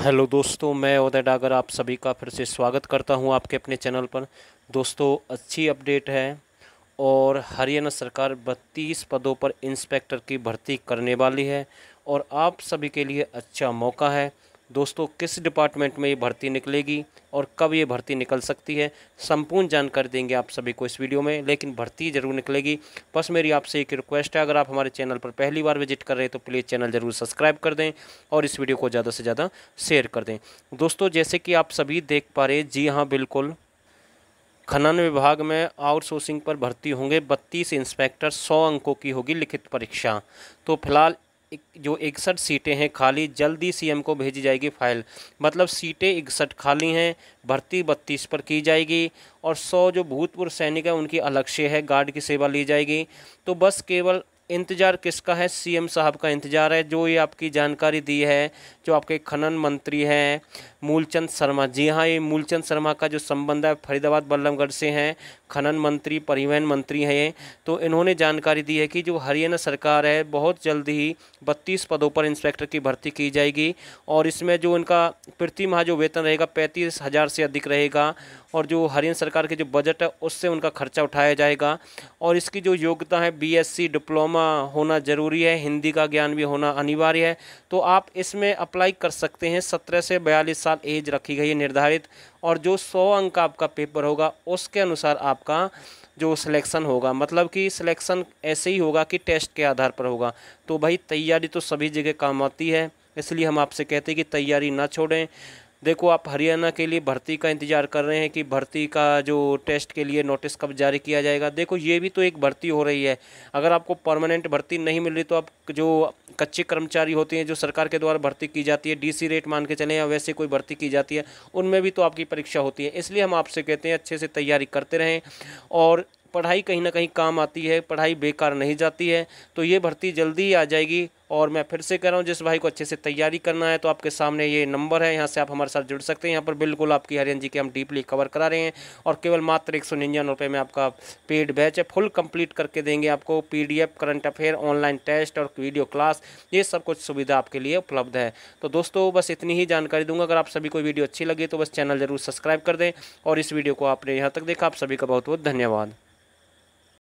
hello दोस्तों मैं उदय डागर आप सभी का फिर से स्वागत करता हूं आपके अपने चैनल पर दोस्तों अच्छी अपडेट है और हरियाणा सरकार 32 पदों पर इंस्पेक्टर की भर्ती करने वाली है और आप सभी के लिए अच्छा मौका है दोस्तों किस डिपार्टमेंट में ये भर्ती निकलेगी और कब ये भर्ती निकल सकती है संपूर्ण जानकारी देंगे आप सभी को इस वीडियो में लेकिन भर्ती ज़रूर निकलेगी बस मेरी आपसे एक रिक्वेस्ट है अगर आप हमारे चैनल पर पहली बार विजिट कर रहे हैं तो प्लीज़ चैनल ज़रूर सब्सक्राइब कर दें और इस वीडियो को ज़्यादा से ज़्यादा शेयर कर दें दोस्तों जैसे कि आप सभी देख पा रहे जी हाँ बिल्कुल खनन विभाग में आउटसोर्सिंग पर भर्ती होंगे बत्तीस इंस्पेक्टर सौ अंकों की होगी लिखित परीक्षा तो फिलहाल जो इकसठ सीटें हैं खाली जल्दी सीएम को भेजी जाएगी फाइल मतलब सीटें इकसठ खाली हैं भर्ती बत्तीस पर की जाएगी और सौ जो भूतपूर्व सैनिक हैं उनकी अलग से है गार्ड की सेवा ली जाएगी तो बस केवल इंतज़ार किसका है सीएम साहब का इंतज़ार है जो ये आपकी जानकारी दी है जो आपके खनन मंत्री हैं मूलचंद शर्मा जी हाँ ये मूलचंद शर्मा का जो संबंध है फरीदाबाद बल्लभगढ़ से हैं खनन मंत्री परिवहन मंत्री हैं तो इन्होंने जानकारी दी है कि जो हरियाणा सरकार है बहुत जल्द ही बत्तीस पदों पर इंस्पेक्टर की भर्ती की जाएगी और इसमें जो इनका प्रति माह जो वेतन रहेगा पैंतीस हज़ार से अधिक रहेगा और जो हरियाणा सरकार के जो बजट है उससे उनका खर्चा उठाया जाएगा और इसकी जो योग्यता है बी डिप्लोमा डिप्लोमा होना ज़रूरी है हिंदी का ज्ञान भी होना अनिवार्य है तो आप इसमें अप्लाई कर सकते हैं सत्रह से बयालीस साल एज रखी गई है निर्धारित और जो सौ अंक का आपका पेपर होगा उसके अनुसार आपका जो सिलेक्शन होगा मतलब कि सिलेक्शन ऐसे ही होगा कि टेस्ट के आधार पर होगा तो भाई तैयारी तो सभी जगह काम आती है इसलिए हम आपसे कहते हैं कि तैयारी ना छोड़ें देखो आप हरियाणा के लिए भर्ती का इंतज़ार कर रहे हैं कि भर्ती का जो टेस्ट के लिए नोटिस कब जारी किया जाएगा देखो ये भी तो एक भर्ती हो रही है अगर आपको परमानेंट भर्ती नहीं मिल रही तो आप जो कच्चे कर्मचारी होते हैं जो सरकार के द्वारा भर्ती की जाती है डीसी रेट मान के चले या वैसे कोई भर्ती की जाती है उनमें भी तो आपकी परीक्षा होती है इसलिए हम आपसे कहते हैं अच्छे से तैयारी करते रहें और पढ़ाई कहीं ना कहीं काम आती है पढ़ाई बेकार नहीं जाती है तो ये भर्ती जल्दी ही आ जाएगी और मैं फिर से कह रहा हूँ जिस भाई को अच्छे से तैयारी करना है तो आपके सामने ये नंबर है यहाँ से आप हमारे साथ जुड़ सकते हैं यहाँ पर बिल्कुल आपकी हरियन जी के हम डीपली कवर करा रहे हैं और केवल मात्र एक सौ में आपका पेड बैच है फुल कंप्लीट करके देंगे आपको P current affair online test और वीडियो क्लास ये सब कुछ सुविधा आपके लिए उपलब्ध है तो दोस्तों बस इतनी ही जानकारी दूंगा अगर आप सभी को वीडियो अच्छी लगे तो बस चैनल जरूर सब्सक्राइब कर दें और इस वीडियो को आपने यहाँ तक देखा आप सभी का बहुत बहुत धन्यवाद